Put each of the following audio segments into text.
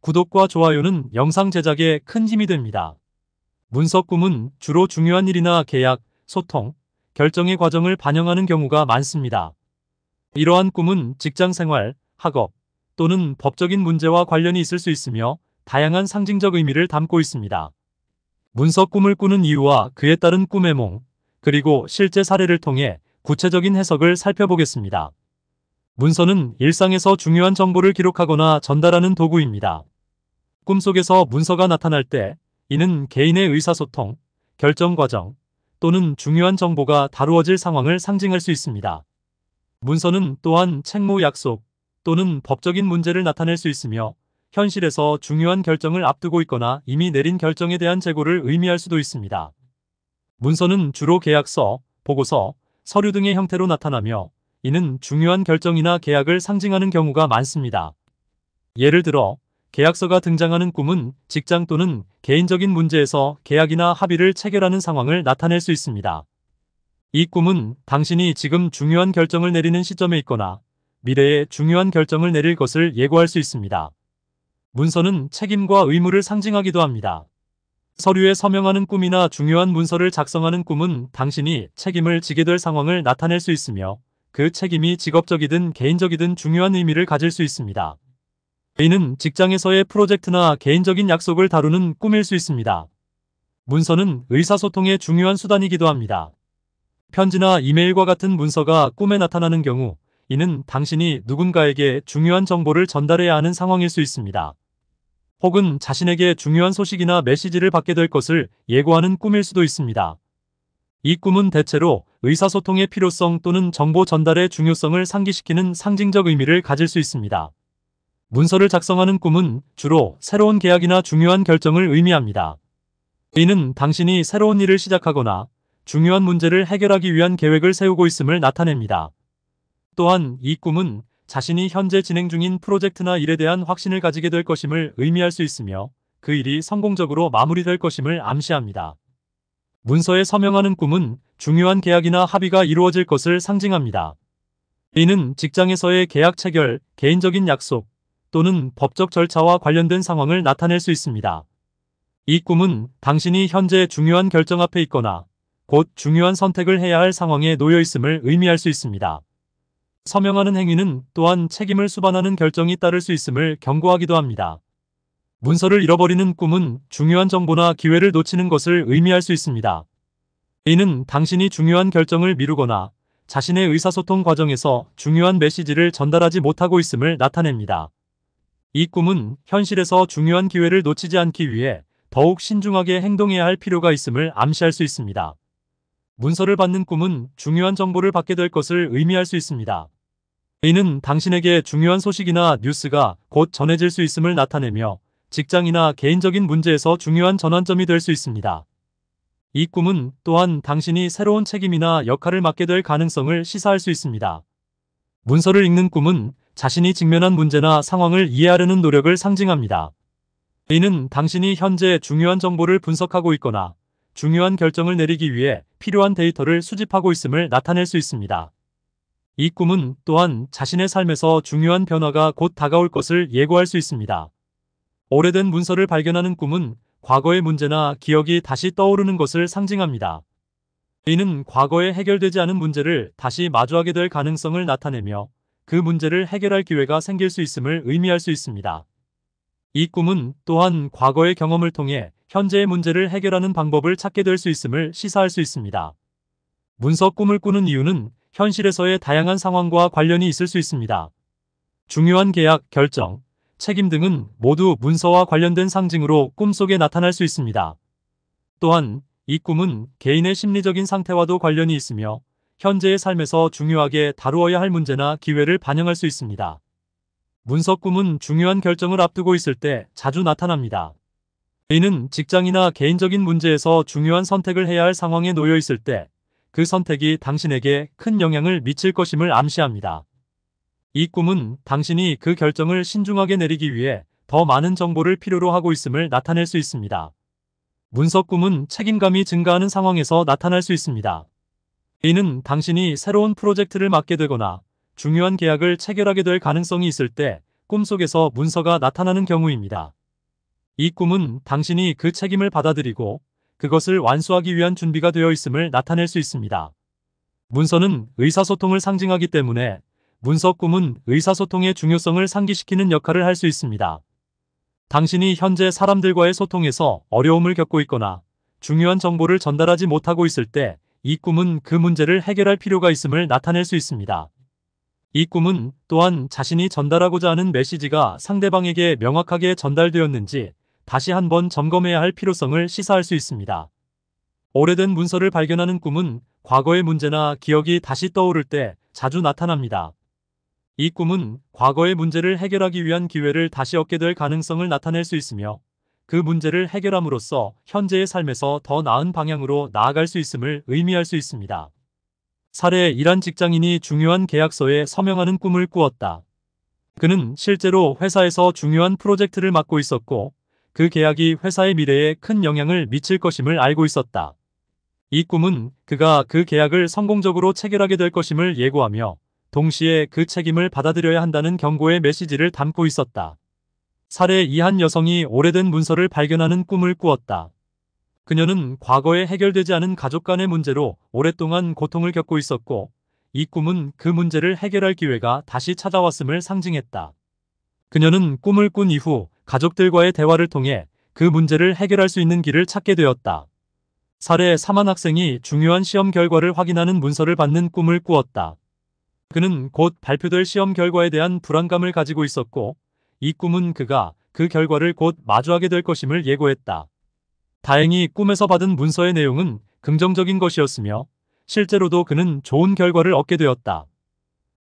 구독과 좋아요는 영상 제작에 큰 힘이 됩니다. 문서꿈은 주로 중요한 일이나 계약, 소통, 결정의 과정을 반영하는 경우가 많습니다. 이러한 꿈은 직장 생활, 학업 또는 법적인 문제와 관련이 있을 수 있으며 다양한 상징적 의미를 담고 있습니다. 문서 꿈을 꾸는 이유와 그에 따른 꿈의 몽, 그리고 실제 사례를 통해 구체적인 해석을 살펴보겠습니다. 문서는 일상에서 중요한 정보를 기록하거나 전달하는 도구입니다. 꿈속에서 문서가 나타날 때 이는 개인의 의사소통, 결정 과정 또는 중요한 정보가 다루어질 상황을 상징할 수 있습니다. 문서는 또한 책무 약속 또는 법적인 문제를 나타낼 수 있으며 현실에서 중요한 결정을 앞두고 있거나 이미 내린 결정에 대한 재고를 의미할 수도 있습니다. 문서는 주로 계약서, 보고서, 서류 등의 형태로 나타나며 이는 중요한 결정이나 계약을 상징하는 경우가 많습니다. 예를 들어 계약서가 등장하는 꿈은 직장 또는 개인적인 문제에서 계약이나 합의를 체결하는 상황을 나타낼 수 있습니다. 이 꿈은 당신이 지금 중요한 결정을 내리는 시점에 있거나 미래에 중요한 결정을 내릴 것을 예고할 수 있습니다. 문서는 책임과 의무를 상징하기도 합니다. 서류에 서명하는 꿈이나 중요한 문서를 작성하는 꿈은 당신이 책임을 지게 될 상황을 나타낼 수 있으며 그 책임이 직업적이든 개인적이든 중요한 의미를 가질 수 있습니다. A는 직장에서의 프로젝트나 개인적인 약속을 다루는 꿈일 수 있습니다. 문서는 의사소통의 중요한 수단이기도 합니다. 편지나 이메일과 같은 문서가 꿈에 나타나는 경우 이는 당신이 누군가에게 중요한 정보를 전달해야 하는 상황일 수 있습니다. 혹은 자신에게 중요한 소식이나 메시지를 받게 될 것을 예고하는 꿈일 수도 있습니다. 이 꿈은 대체로 의사소통의 필요성 또는 정보 전달의 중요성을 상기시키는 상징적 의미를 가질 수 있습니다. 문서를 작성하는 꿈은 주로 새로운 계약이나 중요한 결정을 의미합니다. 이는 당신이 새로운 일을 시작하거나 중요한 문제를 해결하기 위한 계획을 세우고 있음을 나타냅니다. 또한 이 꿈은 자신이 현재 진행 중인 프로젝트나 일에 대한 확신을 가지게 될 것임을 의미할 수 있으며 그 일이 성공적으로 마무리될 것임을 암시합니다. 문서에 서명하는 꿈은 중요한 계약이나 합의가 이루어질 것을 상징합니다. 이는 직장에서의 계약 체결, 개인적인 약속 또는 법적 절차와 관련된 상황을 나타낼 수 있습니다. 이 꿈은 당신이 현재 중요한 결정 앞에 있거나 곧 중요한 선택을 해야 할 상황에 놓여 있음을 의미할 수 있습니다. 서명하는 행위는 또한 책임을 수반하는 결정이 따를 수 있음을 경고하기도 합니다. 문서를 잃어버리는 꿈은 중요한 정보나 기회를 놓치는 것을 의미할 수 있습니다. A는 당신이 중요한 결정을 미루거나 자신의 의사소통 과정에서 중요한 메시지를 전달하지 못하고 있음을 나타냅니다. 이 꿈은 현실에서 중요한 기회를 놓치지 않기 위해 더욱 신중하게 행동해야 할 필요가 있음을 암시할 수 있습니다. 문서를 받는 꿈은 중요한 정보를 받게 될 것을 의미할 수 있습니다. A는 당신에게 중요한 소식이나 뉴스가 곧 전해질 수 있음을 나타내며 직장이나 개인적인 문제에서 중요한 전환점이 될 수 있습니다. 이 꿈은 또한 당신이 새로운 책임이나 역할을 맡게 될 가능성을 시사할 수 있습니다. 문서를 읽는 꿈은 자신이 직면한 문제나 상황을 이해하려는 노력을 상징합니다. 이는 당신이 현재 중요한 정보를 분석하고 있거나 중요한 결정을 내리기 위해 필요한 데이터를 수집하고 있음을 나타낼 수 있습니다. 이 꿈은 또한 자신의 삶에서 중요한 변화가 곧 다가올 것을 예고할 수 있습니다. 오래된 문서를 발견하는 꿈은 과거의 문제나 기억이 다시 떠오르는 것을 상징합니다. 이는 과거에 해결되지 않은 문제를 다시 마주하게 될 가능성을 나타내며 그 문제를 해결할 기회가 생길 수 있음을 의미할 수 있습니다. 이 꿈은 또한 과거의 경험을 통해 현재의 문제를 해결하는 방법을 찾게 될 수 있음을 시사할 수 있습니다. 문서 꿈을 꾸는 이유는 현실에서의 다양한 상황과 관련이 있을 수 있습니다. 중요한 계약, 결정, 책임 등은 모두 문서와 관련된 상징으로 꿈속에 나타날 수 있습니다. 또한 이 꿈은 개인의 심리적인 상태와도 관련이 있으며 현재의 삶에서 중요하게 다루어야 할 문제나 기회를 반영할 수 있습니다. 문서 꿈은 중요한 결정을 앞두고 있을 때 자주 나타납니다. 이는 직장이나 개인적인 문제에서 중요한 선택을 해야 할 상황에 놓여 있을 때 그 선택이 당신에게 큰 영향을 미칠 것임을 암시합니다. 이 꿈은 당신이 그 결정을 신중하게 내리기 위해 더 많은 정보를 필요로 하고 있음을 나타낼 수 있습니다. 문서 꿈은 책임감이 증가하는 상황에서 나타날 수 있습니다. 이는 당신이 새로운 프로젝트를 맡게 되거나 중요한 계약을 체결하게 될 가능성이 있을 때 꿈속에서 문서가 나타나는 경우입니다. 이 꿈은 당신이 그 책임을 받아들이고 그것을 완수하기 위한 준비가 되어 있음을 나타낼 수 있습니다. 문서는 의사소통을 상징하기 때문에 문서꿈은 의사소통의 중요성을 상기시키는 역할을 할 수 있습니다. 당신이 현재 사람들과의 소통에서 어려움을 겪고 있거나 중요한 정보를 전달하지 못하고 있을 때 이 꿈은 그 문제를 해결할 필요가 있음을 나타낼 수 있습니다. 이 꿈은 또한 자신이 전달하고자 하는 메시지가 상대방에게 명확하게 전달되었는지 다시 한번 점검해야 할 필요성을 시사할 수 있습니다. 오래된 문서를 발견하는 꿈은 과거의 문제나 기억이 다시 떠오를 때 자주 나타납니다. 이 꿈은 과거의 문제를 해결하기 위한 기회를 다시 얻게 될 가능성을 나타낼 수 있으며 그 문제를 해결함으로써 현재의 삶에서 더 나은 방향으로 나아갈 수 있음을 의미할 수 있습니다. 사례 1한 직장인이 중요한 계약서에 서명하는 꿈을 꾸었다. 그는 실제로 회사에서 중요한 프로젝트를 맡고 있었고 그 계약이 회사의 미래에 큰 영향을 미칠 것임을 알고 있었다. 이 꿈은 그가 그 계약을 성공적으로 체결하게 될 것임을 예고하며 동시에 그 책임을 받아들여야 한다는 경고의 메시지를 담고 있었다. 사례 이한 여성이 오래된 문서를 발견하는 꿈을 꾸었다. 그녀는 과거에 해결되지 않은 가족 간의 문제로 오랫동안 고통을 겪고 있었고 이 꿈은 그 문제를 해결할 기회가 다시 찾아왔음을 상징했다. 그녀는 꿈을 꾼 이후 가족들과의 대화를 통해 그 문제를 해결할 수 있는 길을 찾게 되었다. 사례 3만 학생이 중요한 시험 결과를 확인하는 문서를 받는 꿈을 꾸었다. 그는 곧 발표될 시험 결과에 대한 불안감을 가지고 있었고 이 꿈은 그가 그 결과를 곧 마주하게 될 것임을 예고했다. 다행히 꿈에서 받은 문서의 내용은 긍정적인 것이었으며 실제로도 그는 좋은 결과를 얻게 되었다.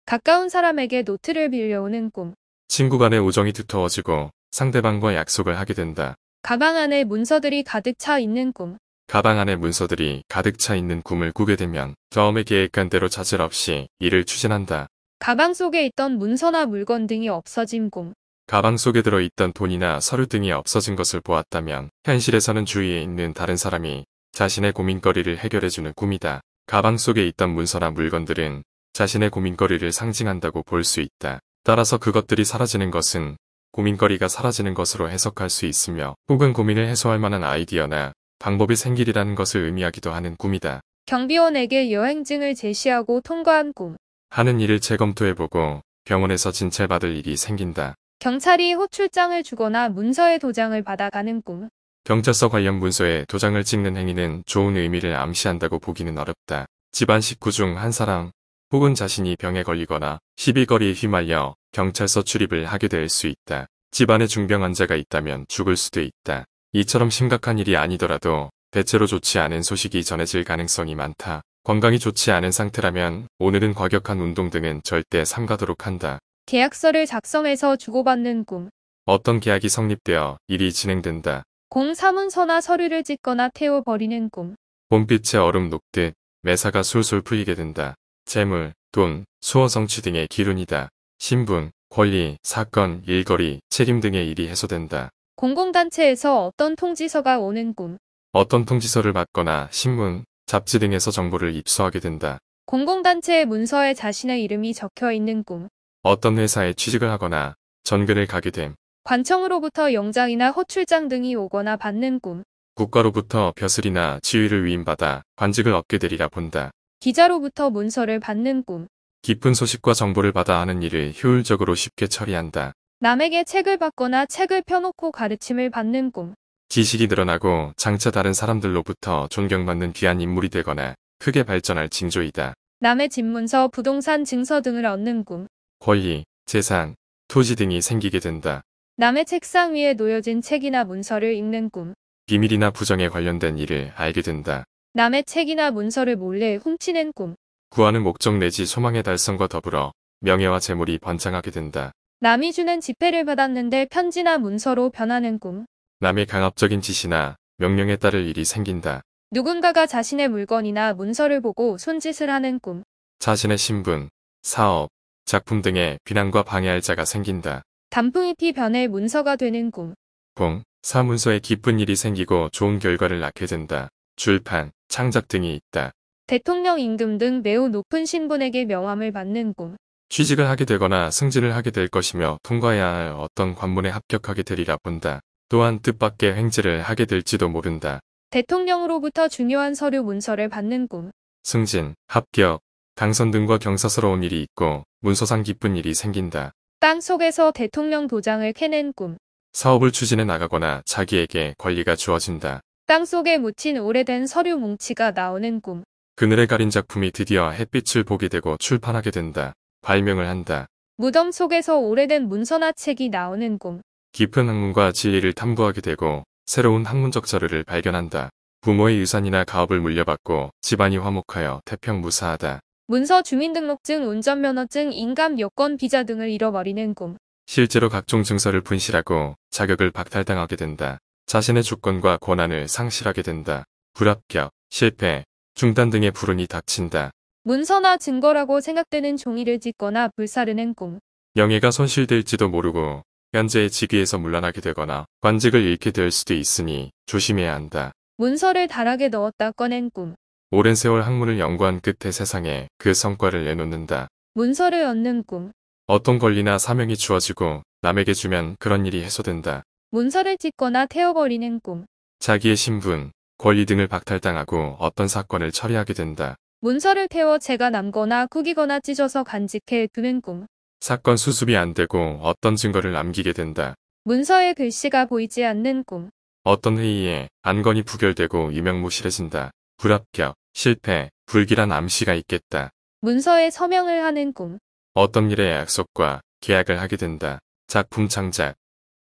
가까운 사람에게 노트를 빌려오는 꿈. 친구 간의 우정이 두터워지고 상대방과 약속을 하게 된다. 가방 안에 문서들이 가득 차 있는 꿈. 가방 안에 문서들이 가득 차 있는 꿈을 꾸게 되면 처음에 계획한 대로 자질 없이 일을 추진한다. 가방 속에 있던 문서나 물건 등이 없어진 꿈. 가방 속에 들어있던 돈이나 서류 등이 없어진 것을 보았다면 현실에서는 주위에 있는 다른 사람이 자신의 고민거리를 해결해주는 꿈이다. 가방 속에 있던 문서나 물건들은 자신의 고민거리를 상징한다고 볼 수 있다. 따라서 그것들이 사라지는 것은 고민거리가 사라지는 것으로 해석할 수 있으며 혹은 고민을 해소할 만한 아이디어나 방법이 생길이라는 것을 의미하기도 하는 꿈이다. 경비원에게 여행증을 제시하고 통과한 꿈. 하는 일을 재검토해보고 병원에서 진찰받을 일이 생긴다. 경찰이 호출장을 주거나 문서에 도장을 받아가는 꿈. 경찰서 관련 문서에 도장을 찍는 행위는 좋은 의미를 암시한다고 보기는 어렵다. 집안 식구 중 한 사람 혹은 자신이 병에 걸리거나 시비거리에 휘말려 경찰서 출입을 하게 될 수 있다. 집안에 중병 환자가 있다면 죽을 수도 있다. 이처럼 심각한 일이 아니더라도 대체로 좋지 않은 소식이 전해질 가능성이 많다. 건강이 좋지 않은 상태라면 오늘은 과격한 운동 등은 절대 삼가도록 한다. 계약서를 작성해서 주고받는 꿈. 어떤 계약이 성립되어 일이 진행된다. 공사문서나 서류를 찢거나 태워버리는 꿈. 봄빛에 얼음 녹듯 매사가 술술 풀리게 된다. 재물, 돈, 수어 성취 등의 기운이다 신분, 권리, 사건, 일거리, 책임 등의 일이 해소된다. 공공단체에서 어떤 통지서가 오는 꿈. 어떤 통지서를 받거나 신문, 잡지 등에서 정보를 입수하게 된다. 공공단체의 문서에 자신의 이름이 적혀 있는 꿈. 어떤 회사에 취직을 하거나 전근을 가게 됨. 관청으로부터 영장이나 호출장 등이 오거나 받는 꿈. 국가로부터 벼슬이나 지위를 위임받아 관직을 얻게 되리라 본다. 기자로부터 문서를 받는 꿈. 깊은 소식과 정보를 받아 하는 일을 효율적으로 쉽게 처리한다. 남에게 책을 받거나 책을 펴놓고 가르침을 받는 꿈. 지식이 늘어나고 장차 다른 사람들로부터 존경받는 귀한 인물이 되거나 크게 발전할 징조이다. 남의 집 문서, 부동산 증서 등을 얻는 꿈. 권리, 재산, 토지 등이 생기게 된다. 남의 책상 위에 놓여진 책이나 문서를 읽는 꿈. 비밀이나 부정에 관련된 일을 알게 된다. 남의 책이나 문서를 몰래 훔치는 꿈. 구하는 목적 내지 소망의 달성과 더불어 명예와 재물이 번창하게 된다. 남이주는 지폐를 받았는데 편지나 문서로 변하는 꿈. 남의 강압적인 지시나 명령에 따를 일이 생긴다. 누군가가 자신의 물건이나 문서를 보고 손짓을 하는 꿈. 자신의 신분, 사업, 작품 등의 비난과 방해할 자가 생긴다. 단풍잎이 변해 문서가 되는 꿈. 봉, 사문서에 기쁜 일이 생기고 좋은 결과를 낳게 된다. 출판, 창작 등이 있다. 대통령 임금 등 매우 높은 신분에게 명함을 받는 꿈. 취직을 하게 되거나 승진을 하게 될 것이며 통과해야 할 어떤 관문에 합격하게 되리라 본다. 또한 뜻밖의 행진을 하게 될지도 모른다. 대통령으로부터 중요한 서류 문서를 받는 꿈. 승진, 합격, 당선 등과 경사스러운 일이 있고 문서상 기쁜 일이 생긴다. 땅속에서 대통령 도장을 캐낸 꿈. 사업을 추진해 나가거나 자기에게 권리가 주어진다. 땅속에 묻힌 오래된 서류 뭉치가 나오는 꿈. 그늘에 가린 작품이 드디어 햇빛을 보게 되고 출판하게 된다. 발명을 한다. 무덤 속에서 오래된 문서나 책이 나오는 꿈. 깊은 학문과 지혜를 탐구하게 되고 새로운 학문적 자료를 발견한다. 부모의 유산이나 가업을 물려받고 집안이 화목하여 태평무사하다. 문서 주민등록증, 운전면허증, 인감 여권 비자 등을 잃어버리는 꿈. 실제로 각종 증서를 분실하고 자격을 박탈당하게 된다. 자신의 주권과 권한을 상실하게 된다. 불합격, 실패, 중단 등의 불운이 닥친다. 문서나 증거라고 생각되는 종이를 찢거나 불사르는 꿈. 영예가 손실될지도 모르고 현재의 직위에서 물러나게 되거나 관직을 잃게 될 수도 있으니 조심해야 한다. 문서를 다락에 넣었다 꺼낸 꿈. 오랜 세월 학문을 연구한 끝에 세상에 그 성과를 내놓는다. 문서를 얻는 꿈. 어떤 권리나 사명이 주어지고 남에게 주면 그런 일이 해소된다. 문서를 찢거나 태워버리는 꿈. 자기의 신분, 권리 등을 박탈당하고 어떤 사건을 처리하게 된다. 문서를 태워 제가 남거나 구기거나 찢어서 간직해 두는 꿈. 사건 수습이 안 되고 어떤 증거를 남기게 된다. 문서에 글씨가 보이지 않는 꿈. 어떤 회의에 안건이 부결되고 유명무실해진다. 불합격, 실패, 불길한 암시가 있겠다. 문서에 서명을 하는 꿈. 어떤 일에 약속과 계약을 하게 된다. 작품 창작,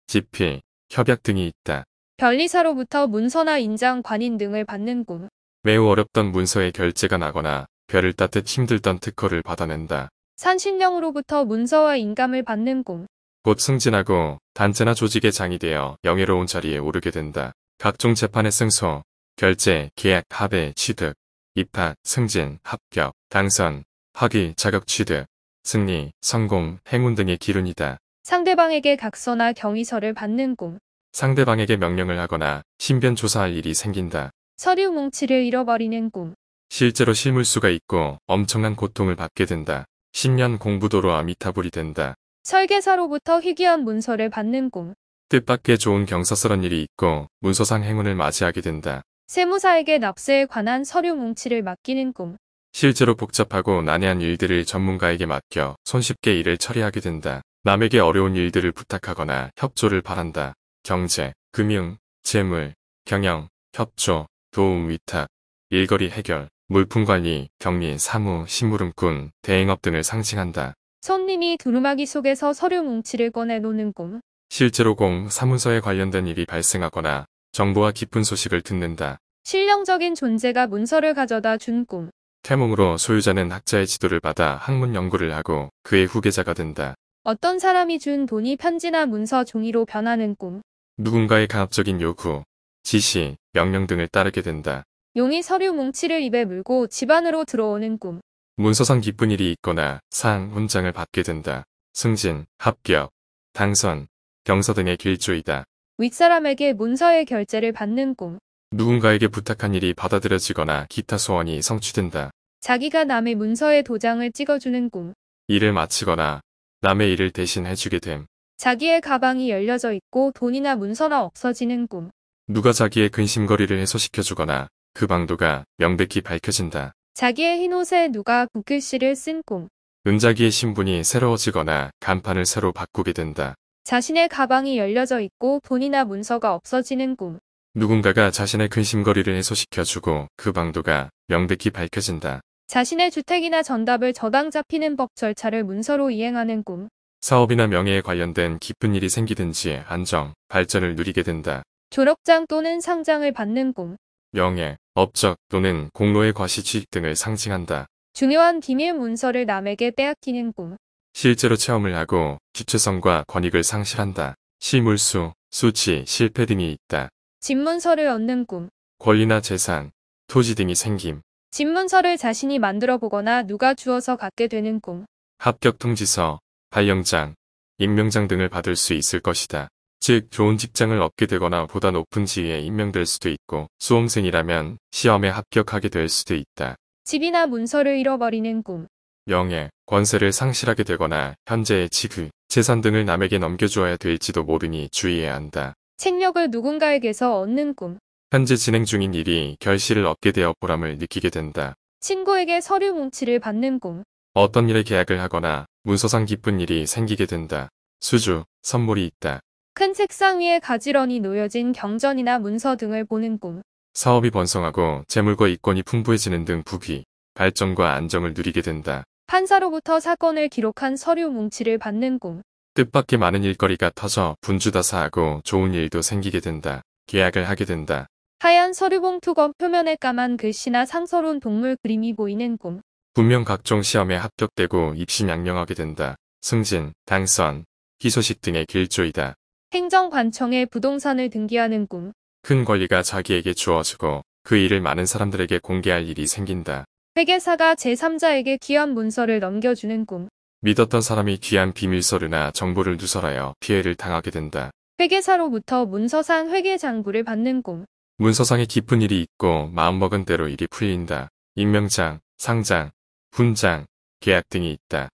집필, 협약 등이 있다. 변리사로부터 문서나 인장, 관인 등을 받는 꿈. 매우 어렵던 문서의 결제가 나거나 별을 따듯 힘들던 특허를 받아낸다. 산신령으로부터 문서와 인감을 받는 꿈. 곧 승진하고 단체나 조직의 장이 되어 영예로운 자리에 오르게 된다. 각종 재판의 승소, 결제, 계약, 합의, 취득, 입학, 승진, 합격, 당선, 학위, 자격 취득, 승리, 성공, 행운 등의 기운이다 상대방에게 각서나 경위서를 받는 꿈. 상대방에게 명령을 하거나 신변 조사할 일이 생긴다. 서류 뭉치를 잃어버리는 꿈. 실제로 실물수가 있고 엄청난 고통을 받게 된다. 10년 공부도로 아미타불이 된다. 설계사로부터 희귀한 문서를 받는 꿈. 뜻밖의 좋은 경사스런 일이 있고 문서상 행운을 맞이하게 된다. 세무사에게 납세에 관한 서류 뭉치를 맡기는 꿈. 실제로 복잡하고 난해한 일들을 전문가에게 맡겨 손쉽게 일을 처리하게 된다. 남에게 어려운 일들을 부탁하거나 협조를 바란다. 경제, 금융, 재물, 경영, 협조, 도움 위탁, 일거리 해결, 물품 관리, 격리, 사무, 심부름꾼, 대행업 등을 상징한다. 손님이 두루마기 속에서 서류 뭉치를 꺼내 놓는 꿈. 실제로 공, 사문서에 관련된 일이 발생하거나 정보와 기쁜 소식을 듣는다. 실용적인 존재가 문서를 가져다 준 꿈. 태몽으로 소유자는 학자의 지도를 받아 학문 연구를 하고 그의 후계자가 된다. 어떤 사람이 준 돈이 편지나 문서 종이로 변하는 꿈. 누군가의 강압적인 요구, 지시, 명령 등을 따르게 된다. 용이 서류 뭉치를 입에 물고 집안으로 들어오는 꿈. 문서상 기쁜 일이 있거나 상, 훈장을 받게 된다. 승진, 합격, 당선, 경서 등의 길조이다. 윗사람에게 문서의 결제를 받는 꿈. 누군가에게 부탁한 일이 받아들여지거나 기타 소원이 성취된다. 자기가 남의 문서에 도장을 찍어주는 꿈. 일을 마치거나 남의 일을 대신 해주게 됨. 자기의 가방이 열려져 있고 돈이나 문서나 없어지는 꿈. 누가 자기의 근심거리를 해소시켜주거나 그 방도가 명백히 밝혀진다. 자기의 흰옷에 누가 국글씨를 쓴 꿈. 은자기의 신분이 새로워지거나 간판을 새로 바꾸게 된다. 자신의 가방이 열려져 있고 돈이나 문서가 없어지는 꿈. 누군가가 자신의 근심거리를 해소시켜주고 그 방도가 명백히 밝혀진다. 자신의 주택이나 전답을 저당 잡히는 법 절차를 문서로 이행하는 꿈. 사업이나 명예에 관련된 기쁜 일이 생기든지 안정, 발전을 누리게 된다. 졸업장 또는 상장을 받는 꿈. 명예, 업적 또는 공로의 과시취익 등을 상징한다. 중요한 비밀 문서를 남에게 빼앗기는 꿈. 실제로 체험을 하고 주체성과 권익을 상실한다. 실물수, 수치, 실패 등이 있다. 집문서를 얻는 꿈. 권리나 재산, 토지 등이 생김. 집문서를 자신이 만들어 보거나 누가 주어서 갖게 되는 꿈. 합격 통지서, 발령장, 임명장 등을 받을 수 있을 것이다. 즉 좋은 직장을 얻게 되거나 보다 높은 지위에 임명될 수도 있고 수험생이라면 시험에 합격하게 될 수도 있다. 집이나 문서를 잃어버리는 꿈. 명예, 권세를 상실하게 되거나 현재의 지위, 재산 등을 남에게 넘겨주어야 될지도 모르니 주의해야 한다. 책력을 누군가에게서 얻는 꿈. 현재 진행 중인 일이 결실을 얻게 되어 보람을 느끼게 된다. 친구에게 서류 뭉치를 받는 꿈. 어떤 일에 계약을 하거나 문서상 기쁜 일이 생기게 된다. 수주, 선물이 있다. 큰 책상 위에 가지런히 놓여진 경전이나 문서 등을 보는 꿈. 사업이 번성하고 재물과 이권이 풍부해지는 등 부귀, 발전과 안정을 누리게 된다. 판사로부터 사건을 기록한 서류 뭉치를 받는 꿈. 뜻밖의 많은 일거리가 터져 분주다사하고 좋은 일도 생기게 된다. 계약을 하게 된다. 하얀 서류봉투건 표면에 까만 글씨나 상서로운 동물 그림이 보이는 꿈. 분명 각종 시험에 합격되고 입시 양명하게 된다. 승진, 당선, 희소식 등의 길조이다. 행정관청에 부동산을 등기하는 꿈. 큰 권리가 자기에게 주어지고 그 일을 많은 사람들에게 공개할 일이 생긴다. 회계사가 제3자에게 귀한 문서를 넘겨주는 꿈. 믿었던 사람이 귀한 비밀서류나 정보를 누설하여 피해를 당하게 된다. 회계사로부터 문서상 회계 장부를 받는 꿈. 문서상에 깊은 일이 있고 마음먹은 대로 일이 풀린다. 임명장, 상장, 분장, 계약 등이 있다.